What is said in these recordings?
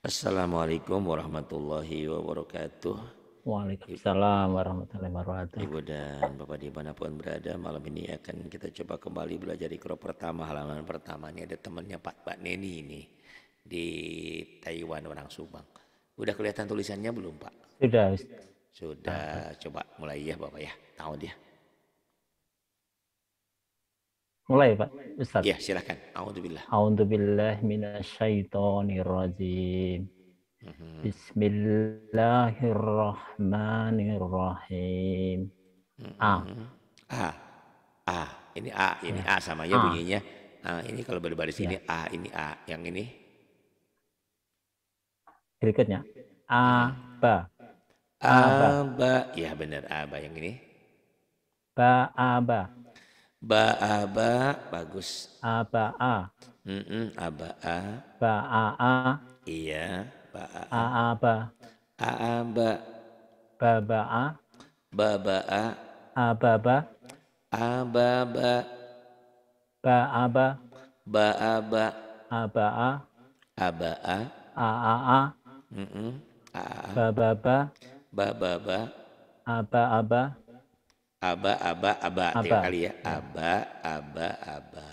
Assalamualaikum warahmatullahi wabarakatuh. Waalaikumsalam warahmatullahi wabarakatuh. Ibu dan Bapak dimanapun berada, malam ini akan kita coba kembali belajar ikro pertama, halaman pertama. Ini ada temannya Pak, Pak Neni ini di Taiwan, orang Subang. Udah kelihatan tulisannya belum Pak? Sudah. Sudah, coba mulai ya Bapak ya, Tahu dia. Mulai Pak Ustaz. Ya, silakan. A'udzubillah. A'udzubillah minasyaitonirrajim. Mm-hmm. Bismillahirrahmanirrahim. Mm-hmm. A. A. A. Ini A, ini A sama ya bunyinya. Nah, ini kalau berbaris ya. ini iya. A, ini A. Yang ini berikutnya A ba. A ba. Ya benar A ba yang ini. Ba A ba ba a ba bagus. a ba a Mm -mm, ba a Iya, ba'a. ba ba a ba a a ba a ba ba A'a'a. Mm -mm. ba a ba a ba Aba, aba, aba, aba. tiga kali ya. Iya. Aba, aba, aba.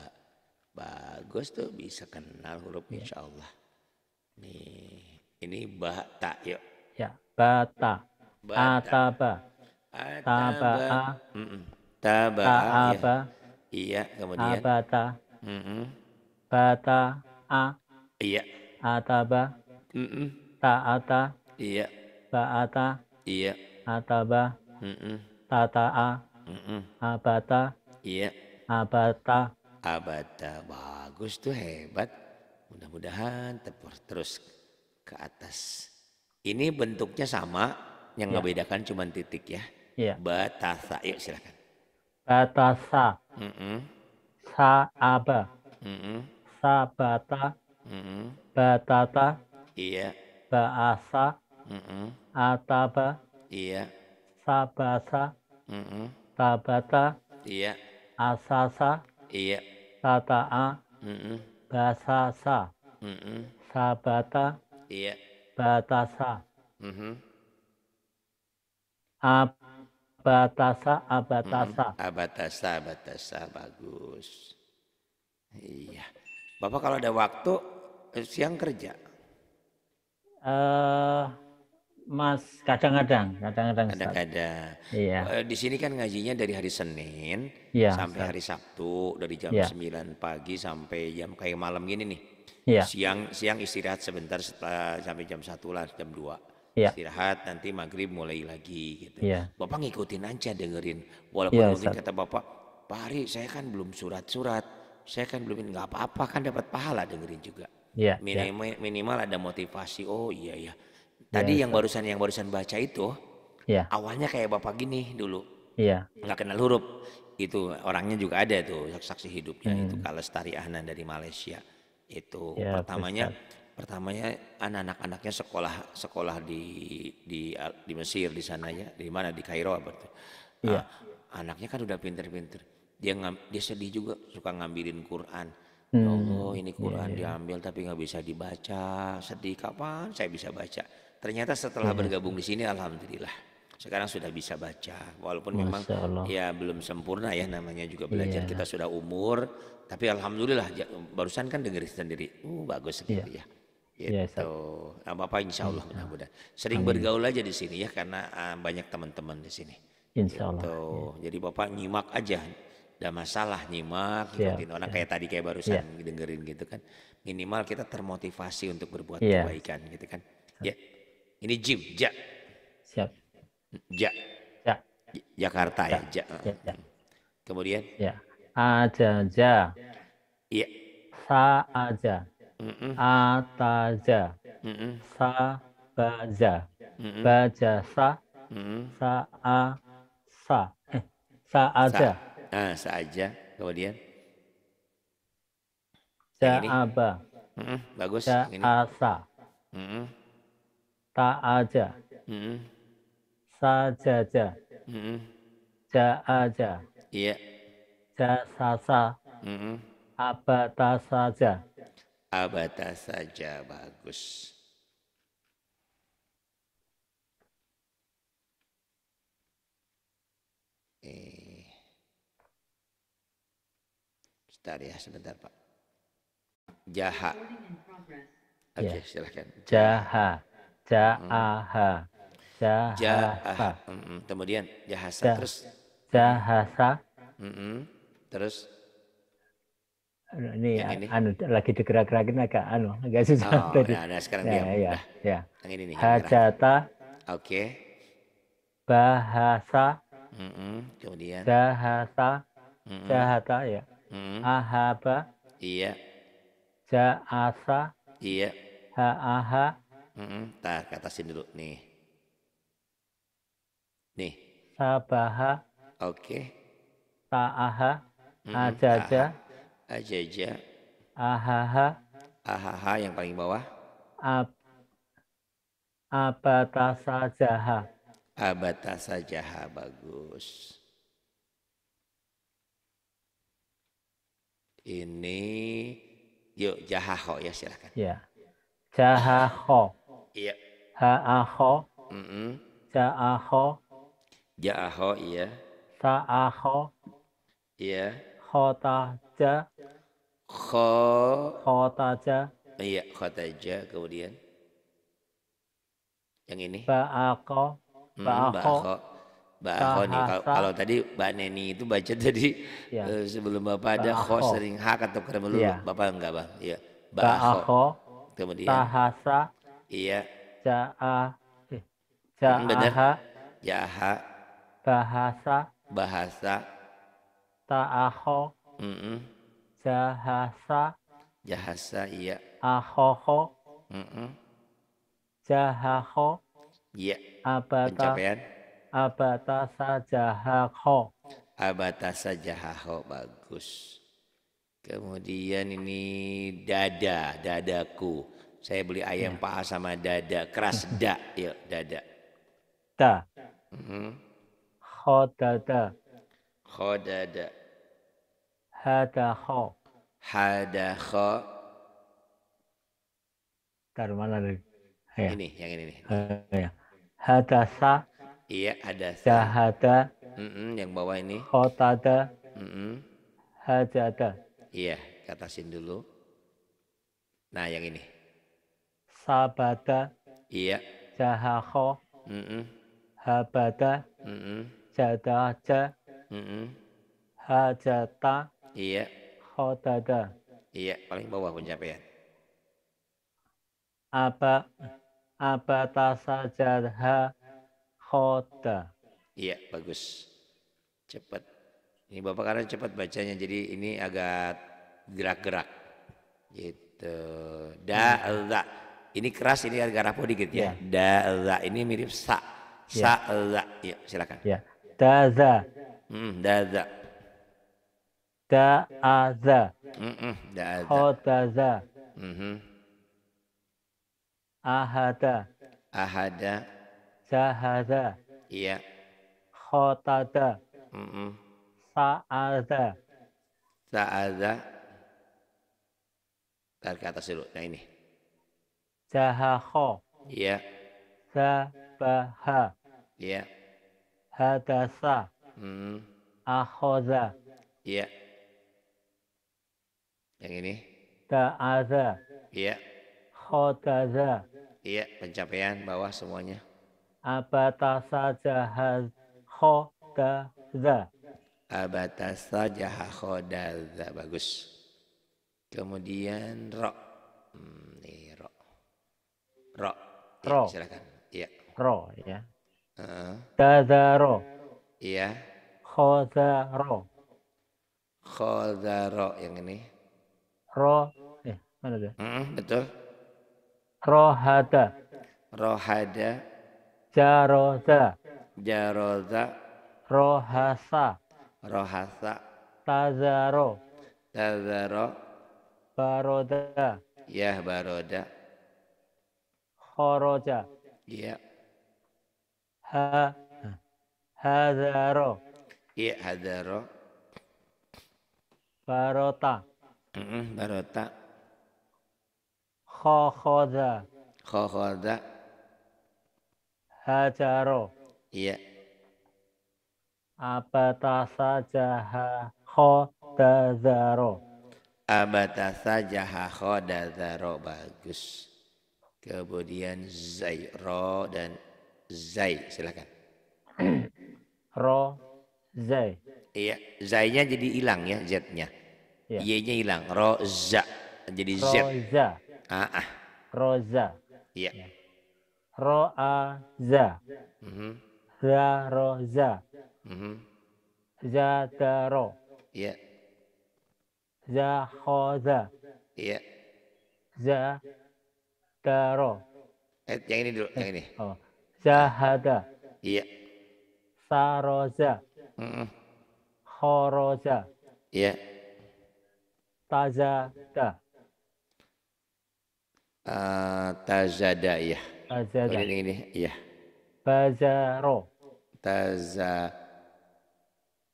Bagus tuh bisa kenal huruf ya. insya Allah. Nih, ini bata ta yuk. Ya, ba ta. Ba, Ataba. Ataba. Taba. a Ya. Iya, kemudian. Abata. Mm -mm. Bata. A. Iya. Ataba. Mm -mm. Taata. Iya. Baata. Iya. Ataba. Mm -mm. Tata'a. Mm-mm. Abata. Iya. Abata. Abata. Bagus tuh hebat. Mudah-mudahan terus ke atas. Ini bentuknya sama, yang ya. ngebedakan cuma titik ya. Iya. Batasa. Yuk silakan. Batasa. Mm-mm. aba Mm-mm. Sabata. Mm-mm. Batata. Iya. Baasa. Mm-mm. Ataba. Iya. Sabasa mm Tabata. Iya. Asasa. Iya. Tata'a. Mm-mm. Basasa. Mm-mm. Sabata. Iya. Batasa. Mm-hmm. Abatasa, abatasa. Mm-hmm. Abatasa, abatasa. Bagus. Iya. Bapak kalau ada waktu eh, siang kerja? Eh uh, Mas kadang-kadang, kadang-kadang. Kadang-kadang. Iya. Eh, di sini kan ngajinya dari hari Senin ya, sampai Ustaz. hari Sabtu dari jam ya. 9 pagi sampai jam kayak malam gini nih. Ya. Siang siang istirahat sebentar setelah sampai jam satu lah jam dua Ya. Istirahat nanti maghrib mulai lagi gitu. Ya. Bapak ngikutin aja dengerin walaupun ya, mungkin kata Bapak, "Pak Ari saya kan belum surat-surat. Saya kan belum nggak apa-apa kan dapat pahala dengerin juga." Ya, minimal, ya. minimal ada motivasi. Oh iya iya. Tadi ya, yang barusan yang barusan baca itu ya. awalnya kayak bapak gini dulu. ya. Nggak kenal huruf. Itu orangnya juga ada tuh saksi hidupnya hmm. itu Kalestari Ahnan dari Malaysia. Itu ya, pertamanya pertamanya anak anaknya sekolah sekolah di di di Mesir di sana ya, di mana di Kairo apa tuh. Iya. Ah, anaknya kan udah pinter-pinter. Dia ngam, dia sedih juga suka ngambilin Quran. Ya hmm. ini Quran ya, ya. diambil tapi nggak bisa dibaca. Sedih kapan saya bisa baca? Ternyata setelah hmm. bergabung di sini alhamdulillah sekarang sudah bisa baca walaupun Masya memang Allah. ya belum sempurna ya namanya juga belajar yeah. kita sudah umur tapi alhamdulillah barusan kan dengar sendiri uh bagus sekali yeah. ya iya, gitu yeah, nah, bapak insya Allah iya. mudah-mudahan sering Amin. bergaul aja di sini ya karena uh, banyak teman-teman di sini insya Allah gitu. yeah. jadi bapak nyimak aja tidak masalah nyimak iya. ngikutin yeah. orang kayak tadi kayak barusan yeah. dengerin gitu kan minimal kita termotivasi untuk berbuat yeah. kebaikan gitu kan ya yeah. Ini jim, ja. Siap. Ja. Ja. Jakarta ya, ja. ya, ja. ja, ja. Kemudian? Ya. Aja, ja. Iya. Sa aja. Mm -mm. Ataja. Mm -mm. Sa baja. Mm -mm. Baja sa. Mm -mm. Sa a sa. Eh, sa aja. Sa, ah, sa aja. Kemudian? Ja aba. Mm -mm. Bagus. Ja asa. Mm -mm ta aja, -hmm. aja Mm -hmm. aja Iya. Yeah. sasa Mm -hmm. Abata saja. Abata saja bagus. Eh. Sebentar ya, sebentar Pak. Jaha. Oke, okay, ya. yeah. silahkan. Jaha. Jaha. Jahasa. Kemudian jahasa. Terus. Jahasa. Terus. Ini, ini. Anu, lagi digerak-gerakin agak anu agak susah oh, tadi. Nah, nah sekarang ya, diam. Ya, nah. ya. Yang ini nih. Hajata. Oke. Okay. Bahasa. Mm -mm. Kemudian. Jahasa. jahasa Jahata ya. Mm -mm. Ahaba. Iya. jahasa Iya. Haaha. Mm hmm tar, kata sini dulu nih. Nih. Sabaha. Oke. Okay. Ta'aha. Mm aja ajaja. aja Ajaja. Ahaha. Ahaha yang paling bawah. Ab abatasajaha. Abatasajaha bagus. Ini yuk jahaho ya silakan. Ya. Jahaho. Iya. Ha'aho. Mm -hmm. Ja'aho. Ja'aho, iya. Sa'aho. Iya. Khotaja. Kho. ja. Iya, ta ja Kemudian. Yang ini. Ba'ako. Mm, Ba'ako. Hmm, Aho nih kalau, kalau tadi Mbak Neni itu baca tadi ya. uh, sebelum Bapak ada ba kho sering hak atau kerem dulu. Ya. Bapak enggak, Bang. Iya. Aho. Kemudian. Tahasa. Iya. Ja'a. Eh, hmm, Ja'aha. Bahasa. Bahasa. Ta'aho. Mm -mm. Jahasa. Jahasa, iya. Ahoho. Mm -mm. Jahaho. Iya. Abata. Pencapaian. Abata sajahaho. Abata sajahaho. Bagus. Kemudian ini dada, dadaku. Saya beli ayam ya. paha sama dada, keras ya. da, ya dada. Da. Mm Khodada. Khodada. Hada kho. Hada kho. Taruh mana nih? Ya. Ini, yang ini nih. Eh, ya. Hadasa. Iya, hadasa. Jahada. Mm -mm, yang bawah ini. Khodada. Mm -mm. Hajada. Iya, katasin dulu. Nah, yang ini sabada iya jahakho mm -mm. habada mm -mm. jadaja mm -mm. hajata iya khodada iya paling bawah pencapaian apa apa tasa jadha khoda iya bagus cepat ini bapak karena cepat bacanya jadi ini agak gerak-gerak gitu da iya. za ini keras, ini agak rapuh dikit ya. ya. Daza ini mirip sa. Sa ya. Yuk, silakan. Ya. Daza. Hmm, daza. Da'aza. Mm -mm, da'aza. Hodaza. Mm -hmm. Ahada. Ahada. Zahada. Iya. Khotada. Mm Sa Sa'ada. Sa'ada. Tarik ke atas dulu. Nah ini. Zahakho. Iya. Zabaha. Iya. Hadasa. Hmm. Akhoza. Iya. Yang ini. Ta'aza. Iya. Khodaza. Iya, pencapaian bawah semuanya. Abatasa jahaz khodaza. Abatasa jahaz khodaza. Bagus. Kemudian rok. Ro. Ro. Ya, silakan. Iya. Ro ya. Uh. Tadaro. Iya. Khodaro. Khodaro yang ini. Ro. Eh, mana dia? Mm, betul. Rohada. Rohada. Jaroza. Jaroza. Rohasa. Rohasa. Tazaro. Tazaro. Baroda. Ya, baroda kharaja. Iya. Ha hadaro. Iya, hadaro. Barota. Mm -mm, barota. Khokhoda. Khokhoda. Hajaro. Iya. Abatasa jaha khodazaro. saja ha khodazaro. Bagus. Kemudian zai, ro dan zai. Silakan. ro, zai. Iya, zainya jadi hilang ya z-nya. Iya. Y-nya hilang. Ro, za. Jadi ro, z. Ah, Ah, Ro, Roza. Iya. iya. Ro, a, za. Mm -hmm. Za, ro, za. Mm -hmm. Za, ta, ro. Iya. Za, Ho, za. Iya. Za, Daro. Eh, yang ini dulu, eh, yang ini. Eh, oh. Zahada. Iya. Saroza. Mm -mm. Khoroza. Iya. Tazada. Uh, tazada, iya. Tazada. Oh, ini, ini, iya. Bazaro. Taza.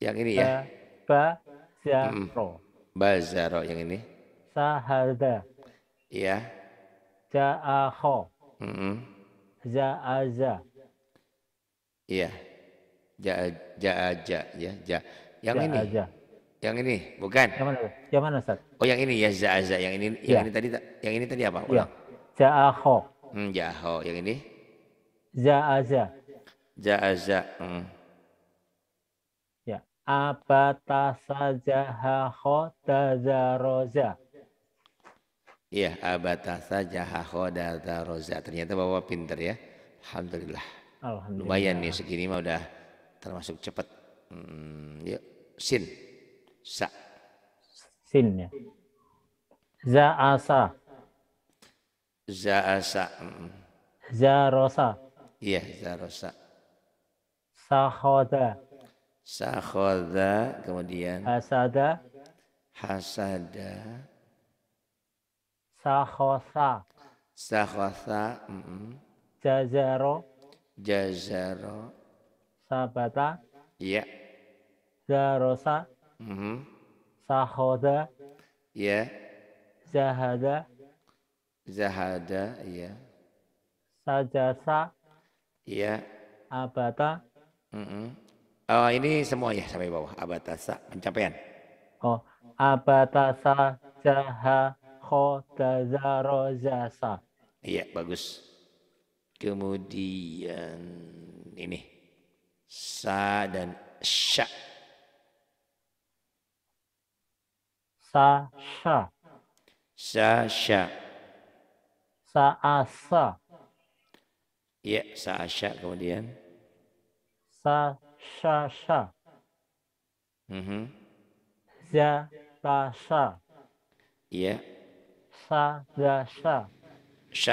Yang ini ya? ba, ya. Bazaro. Mm Bazaro yang ini. Sahada. Iya. Za'aho. kho. Mm -hmm. Iya. jah ja'a ja ya, ja. Yang ja ini. Yang ini bukan. Yang mana? Yang mana Ustaz? Oh, yang ini ya Za'aza. Yang ini ya. yang ini tadi yang ini tadi apa? Ya. Ulang. Ya. Za'aho. Hmm, ja'a Yang ini? Za'aza. Za'aza. Hmm. Ya. Abata sajaha kho tazaroza. Iya, abatasa jahahodata roza. Ternyata bapak pinter ya. Alhamdulillah. Alhamdulillah. Lumayan nih segini mah udah termasuk cepat. Hmm, yuk, sin. Sa. Sin ya. za asa, za asa, za rosa, Iya, za rosa. Sahoda. Sahoda, kemudian. Hasada. Hasada. Sahosa. Sahosa. Mm -hmm. Jazaro. Jazaro. Sabata. Iya. Zarosa. Mm -hmm. Sahoda. Iya. Zahada. Zahada. Iya. Sajasa. Iya. Abata. Mm -hmm. oh, ini semua ya sampai bawah. Abatasa. Pencapaian. Oh. Abatasa. Jaha khotazarozasa. Iya, bagus. Kemudian ini sa dan sya. Sa sya. Sa sya. Sa asa. Iya, sa asya kemudian. Sa sya sya. Mhm. Mm za Iya sa ga sa.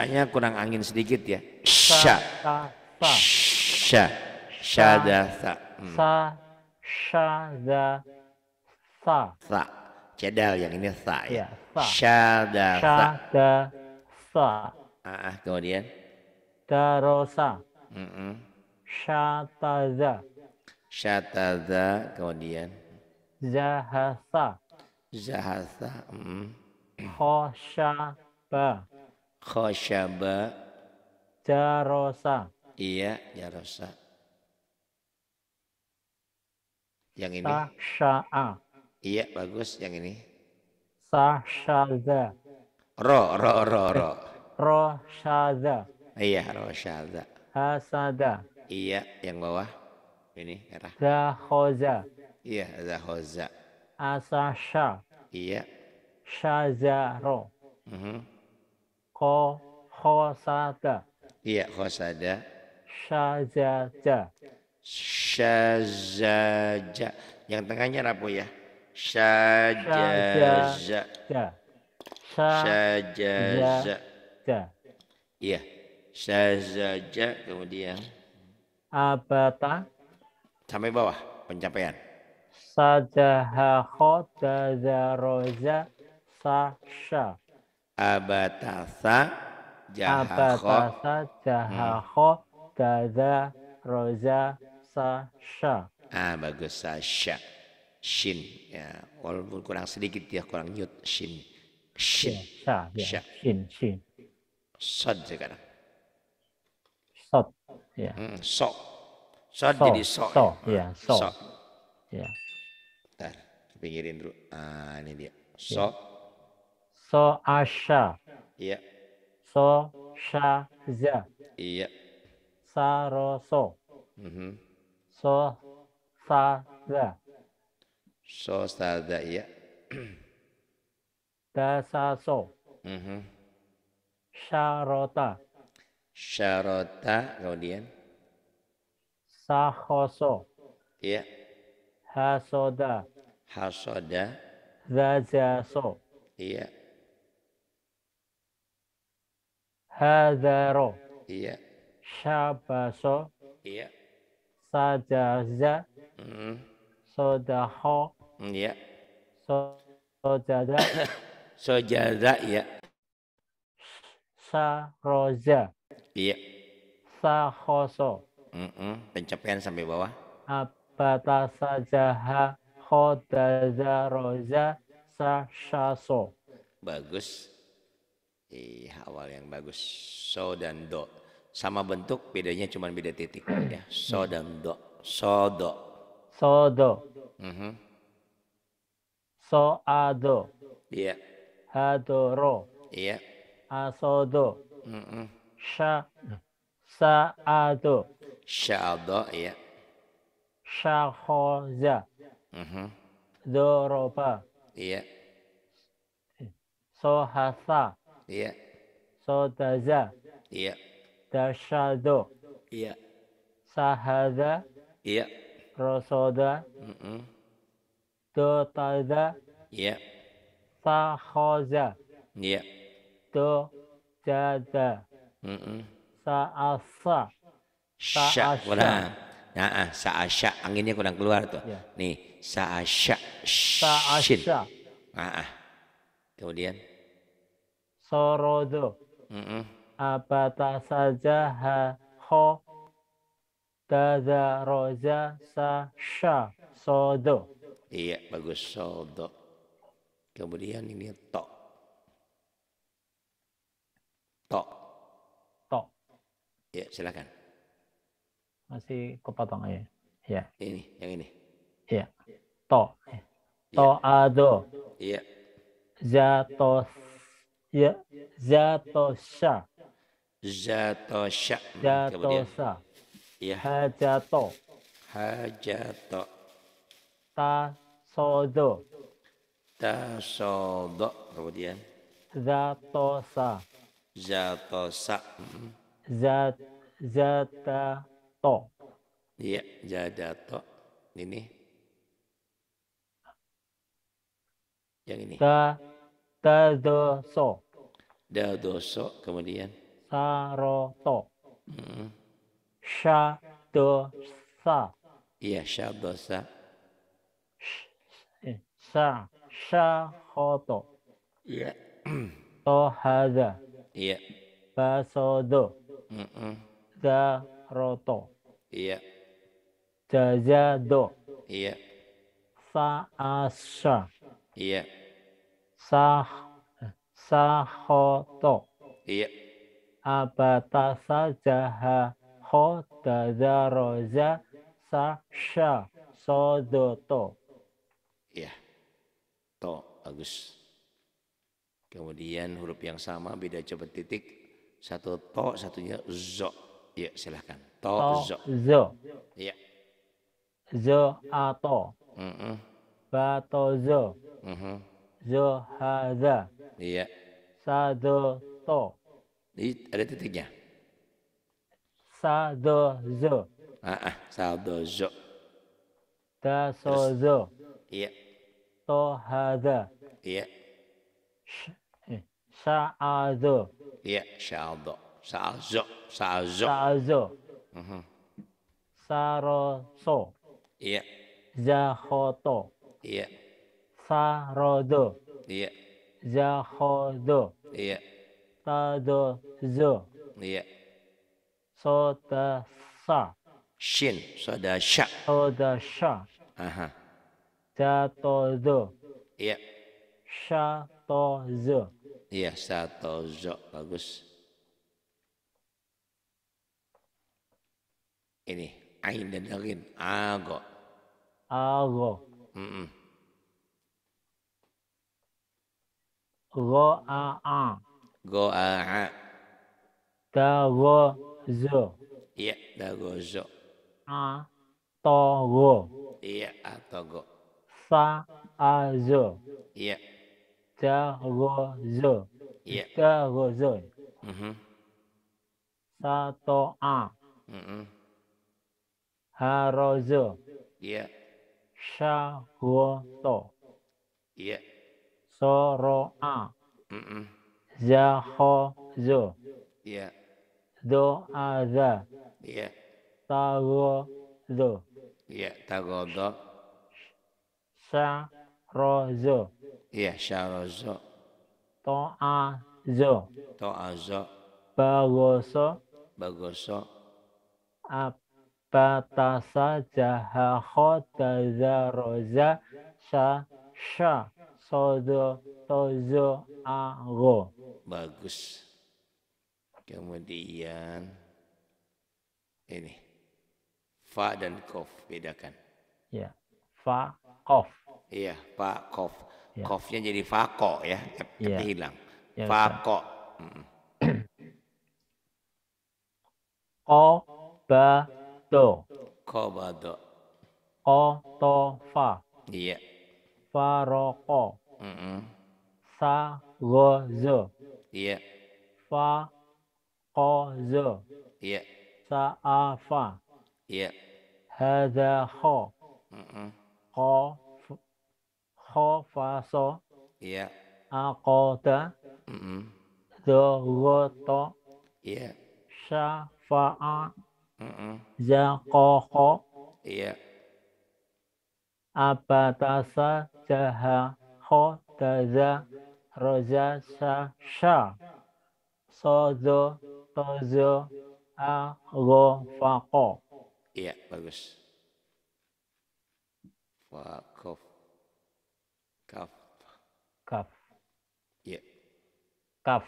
nya kurang angin sedikit ya. Sya. Sya. Sya da sa. Sa sya da hmm. sa. Sa. Cedal yang ini sa ya. Sya da sa. Sya da sa. Ah, ah kemudian darosa. za -mm. ta za kemudian. Zahasa. Zahasa. Mm sa khosyaba khosyaba jarosa iya jarosa yang ini sasha'a iya bagus yang ini sashaza ro ro ro ro eh, ro syaza iya ro syaza hasada iya yang bawah ini merah zahoza iya zahoza asasha iya syazaro. Mm -hmm. Ko khosada. Iya, khosada. Syazaja. Syazaja. Yang tengahnya rapuh ya. Syazaja. Syazaja. Iya. Syazaja kemudian. Abata. Sampai bawah pencapaian. Sajaha khodazaroza Abatasha. Abatasa jahakho. Abatasa jahakho dada roza sasha. Ah bagus sasha. Shin ya walaupun kurang sedikit ya kurang nyut shin. Shin. Ya, sha, ya. Shin shin. Sod sekarang. Sod ya. Hmm, sok. Sod so, jadi sok. So, ya, sok so. Ya. Bentar, hmm, ya. pinggirin dulu. Ah, ini dia. Ya. Sok. yeah so asha iya so sha za iya sa saroso mm -hmm. so sa za so sa za iya sa dasaso mm -hmm. ro ta kemudian sahoso iya ha da hasoda za so iya yeah. Hadaro. Iya. Syabaso. Iya. Sajaza. Mm. Sodaho. Hmm, iya. sojada. sojada, iya. Saroza. Iya. Sahoso. Mm -mm. Pencapaian sampai bawah. Abata sajaha khodaza roja sashaso. Bagus. Iya, awal yang bagus. So dan do. Sama bentuk, bedanya cuma beda titik. ya. So hmm. dan do. So do. So do. Mm -hmm. So ado. Iya. Yeah. Hadoro. Iya. Yeah. Asodo. Mm -mm. Sha. Sha ado, iya. Yeah. Syahoza. Mm -hmm. Doropa. Iya. Sohasa. Iya. Sodaza. Iya. Dasado. Iya. Sahada. Iya. Rosoda. Mm -mm. Dotada. Iya. Sahoza. Iya. Dojada. Mm -mm. Saasa. Sya. Kurang. Nah, ah, saasya. Anginnya kurang keluar tuh. Ya. Nih, saasya. Saasya. Nah, ah. kemudian sorodo. Mm -mm. tak saja ha ho dada roja sa sha sodo. Iya bagus sodo. Kemudian ini to. To. To. Ya silakan. Masih kepotong ya. Ya. Ini yang ini. iya To. To ya. ado. Iya. Zatos Ya, zatosha. Zatosha. Hmm, zatosha. Ya. Hajato. Hajato. Ta sodo. Kemudian. Zatosa. Zatosa. Hmm. Zat zatato. Iya, zatato. Ini. Yang ini. Ta tadoso. Da doso kemudian. Saroto. Hmm. Sha dosa. Iya, sha dosa. Eh, Sa sha hoto. Iya. Tohada. Iya. Basodo. Mm -mm. roto Iya. jazado Iya. asha Iya. Sah sahoto. Iya. Abatasa jaha ho dadaroza sasha sodoto. Iya. To, bagus. Kemudian huruf yang sama beda coba titik. Satu to, satunya zo. Iya, silahkan. To, to zo. Zo. Iya. Zo ato. Mm -mm. Batozo. Mm -hmm. Zo haza. Iya. Sado to. Ini ada titiknya. Sado zo. Ah, ah sado zo. Da so zo. Iya. To hada. Iya. Sa eh, Sa'ado. Iya, Sa Sa sa'ado. Sa a zo. Uh mhm. -huh. so. Iya. Zahoto. Iya. Sa do. Iya zahodo. Iya. Tado zo. Iya. Soda sa. Shin. Soda sha. Soda sha. Aha. Jato zo. Iya. Sha to zo. Iya. Sha to zo. Bagus. Ini. Ain dan Arin. Ago. Ago. Mm -mm. Go'a'a. Go'a'a. Dagozo. Iya, dagozo. A. go, Iya, atogo. Sa. zo, Iya. Dagozo. Iya. Dagozo. Mm -hmm. A. Haro mm-hmm. Harozo. Iya. Syagoto. Iya. Soroa, ro a mm -mm. za ho zo iya yeah. do a yeah. ta zo iya yeah, ta do sa ro zo iya yeah, sha ro iya, zo to a zo to a zo ba go so ba go so a sha sha sodo tozo ago. Bagus. Kemudian ini fa dan kof bedakan. Ya, fa kof. Iya, fa kof. Ya. Kofnya jadi ko ya, ya. hilang. Ya, ba do ko to fa. Iya faroko mm -hmm. sa gozo iya yeah. fa kozo iya yeah. saafa iya yeah. ho, kho mm -hmm. kho kho faso iya yeah. akota mm -hmm. zogoto iya yeah. syafa'a mm -hmm. zakoko iya abatasa jaha ho daza roja sa sha sozo tozo ago fako iya bagus fakof kaf kaf iya kaf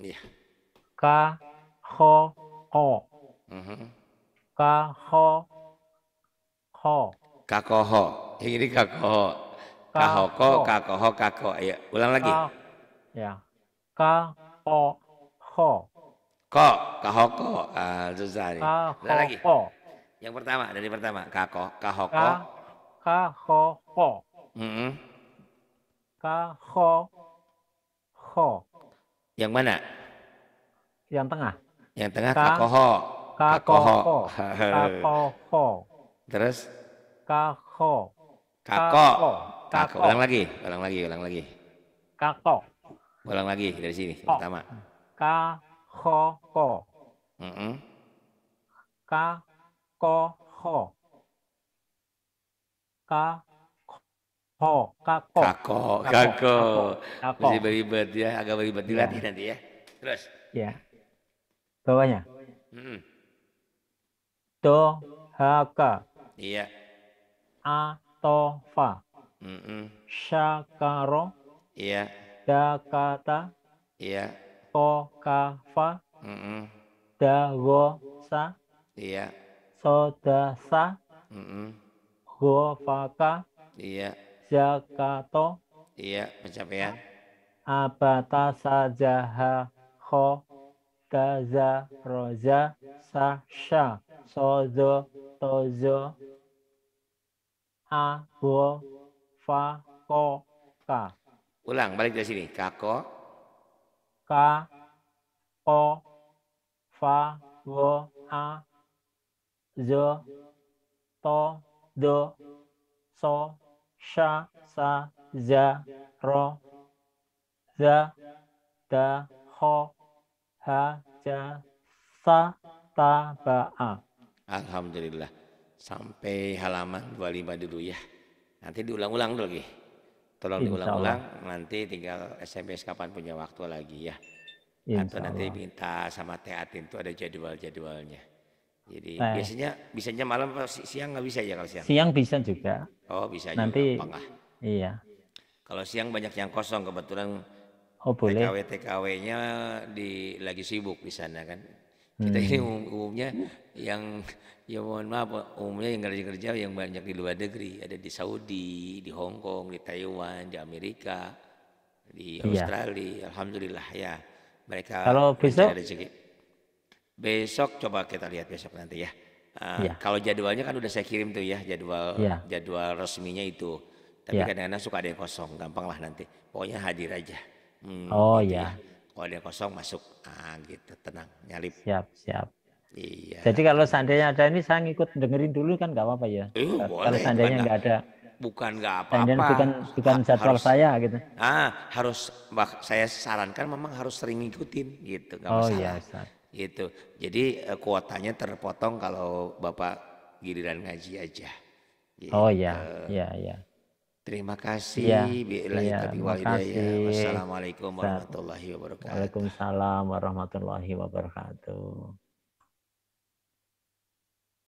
iya ka ho ko uh mhm. -huh. ka ho kho kakoho ini kakoho kahoko kakoho kako ya ulang lagi ka, ya Kahoho, Kok, ko kahoko ah susah ulang lagi yang pertama dari pertama kako kahoko Kahoho, mm yang mana yang tengah yang tengah kakoho kakoho kakoho terus kako kako kako ulang lagi ulang lagi ulang lagi kako ulang lagi dari sini ko. pertama kako mm -mm. kako kako kako kako kako masih beribet ya agak beribet dilatih ya. nanti ya terus ya bawahnya mm -mm. do haka iya atofa. Mm -mm. Syakaro. Iya. Dakata. Iya. Yeah. Kokafa. Mm -mm. Dagosa. Iya. Sodasa. Mm -mm. Gofaka. Iya. Zakato. Iya, pencapaian. Abata sajaha ko daza roja sasha sozo tozo a, bo, fa, ko, ka. Ulang, balik dari sini. Kako. Ka, ko, fa, wo, a, zo, to, do, so, sha, sa, za, ro, za, da, ho, ha, ja, sa, ta, ba, a. Alhamdulillah sampai halaman 25 dulu ya. Nanti diulang-ulang lagi. Tolong diulang-ulang nanti tinggal SMS kapan punya waktu lagi ya. Insya Atau nanti Allah. minta sama Teh Atin tuh ada jadwal-jadwalnya. Jadi eh. biasanya bisanya malam atau siang nggak bisa ya kalau siang? Siang bisa juga. Oh bisa nanti, juga. Nanti iya. Kalau siang banyak yang kosong kebetulan Oh TKW TKW-nya di lagi sibuk di sana kan. Kita ini hmm. umum, umumnya yang ya mohon maaf umumnya yang kerja-kerja yang banyak di luar negeri, ada di Saudi, di Hong Kong, di Taiwan, di Amerika, di iya. Australia. Iya. Alhamdulillah ya. Mereka Kalau besok rezeki. Besok coba kita lihat besok nanti ya. Uh, iya. Kalau jadwalnya kan udah saya kirim tuh ya jadwal iya. jadwal resminya itu. Tapi iya. kadang-kadang iya. suka ada yang kosong, gampang lah nanti. Pokoknya hadir aja. Hmm, oh gitu iya. ya. Kalau dia kosong masuk. Ah gitu, tenang, nyalip. Siap, siap. Iya. Jadi kalau seandainya ada ini saya ngikut dengerin dulu kan nggak apa-apa ya. Eh, boleh, kalau seandainya nggak ada. Bukan nggak apa-apa. Bukan bukan ha, jadwal harus, saya gitu. Ah harus saya sarankan memang harus sering ngikutin gitu nggak oh, masalah. Iya, Gitu. Jadi eh, kuotanya terpotong kalau bapak giliran ngaji aja. Gitu. Oh iya gitu. iya iya. Terima kasih. Ya. Bila ya, terima kasih. Wassalamualaikum warahmatullahi wabarakatuh. Waalaikumsalam warahmatullahi wabarakatuh.